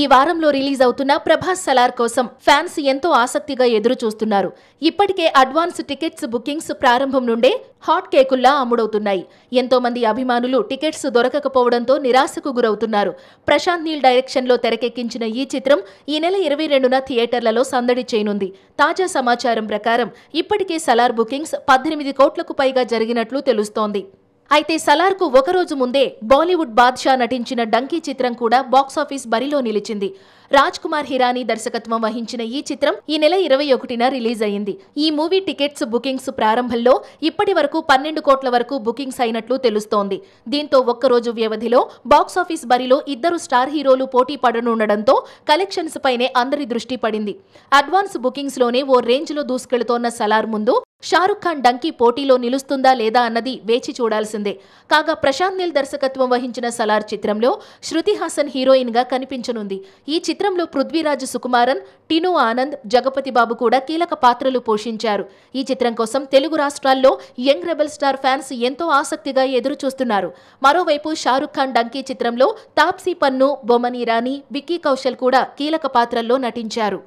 ఈ వారంలో రిలీజ్ అవుతున్న ప్రభాస్ సలార్ కోసం ఫ్యాన్స్ ఎంతో ఆసక్తిగా ఎదురు చూస్తున్నారు ఇప్పటికే అడ్వాన్స్ టికెట్స్ బుకింగ్స్ ప్రారంభం నుండే హాట్ కేకుల్లా అమ్ముడవుతున్నాయి ఎంతో మంది అభిమానులు టికెట్స్ దొరకకపోవడంతో నిరాశకు గురవుతున్నారు ప్రశాంత్ నీల్ డైరెక్షన్లో తెరకెక్కించిన ఈ చిత్రం ఈ నెల ఇరవై రెండున థియేటర్లలో సందడి చేయనుంది తాజా సమాచారం ప్రకారం ఇప్పటికే సలార్ బుకింగ్స్ పద్దెనిమిది కోట్లకు పైగా జరిగినట్లు తెలుస్తోంది అయితే సలార్కు ఒకరోజు ముందే బాలీవుడ్ బాద్షా నటించిన డంకీ చిత్రం కూడా బాక్సాఫీస్ బరిలో నిలిచింది రాజ్ కుమార్ హిరానీ దర్శకత్వం వహించిన ఈ చిత్రం ఈ నెల ఇరవై ఒకటిన రిలీజ్ అయింది ఈ మూవీ టికెట్స్ బుకింగ్స్ ప్రారంభంలో ఇప్పటి వరకు పన్నెండు కోట్ల వరకు బుకింగ్స్ అయినట్లు తెలుస్తోంది దీంతో ఒక్కరోజు వ్యవధిలో బాక్సాఫీస్ బరిలో ఇద్దరు స్టార్ హీరోలు పోటీ పడనుండడంతో కలెక్షన్స్ పైనే అందరి దృష్టి పడింది అడ్వాన్స్ బుకింగ్స్లోనే ఓ రేంజ్లో దూసుకెళుతోన్న సలార్ ముందు షారుఖ్ ఖాన్ డంకీ పోటీలో నిలుస్తుందా లేదా అన్నది వేచి చూడాల్సిందే కాగా ప్రశాంత్ నీల్ దర్శకత్వం వహించిన సలార్ చిత్రంలో శృతి హాసన్ హీరోయిన్ గా కనిపించనుంది ఈ చిత్రంలో పృథ్వీరాజ్ సుకుమారన్ టిను ఆనంద్ జగపతి బాబు కూడా కీలక పాత్రలు పోషించారు ఈ చిత్రం కోసం తెలుగు రాష్ట్రాల్లో యంగ్ రెబల్ స్టార్ ఫ్యాన్స్ ఎంతో ఆసక్తిగా ఎదురు చూస్తున్నారు మరోవైపు షారుఖ్ ఖాన్ డంకీ చిత్రంలో తాప్సీ పన్ను బొమ్మని ఇరానీ విక్కీ కౌశల్ కూడా కీలక పాత్రల్లో నటించారు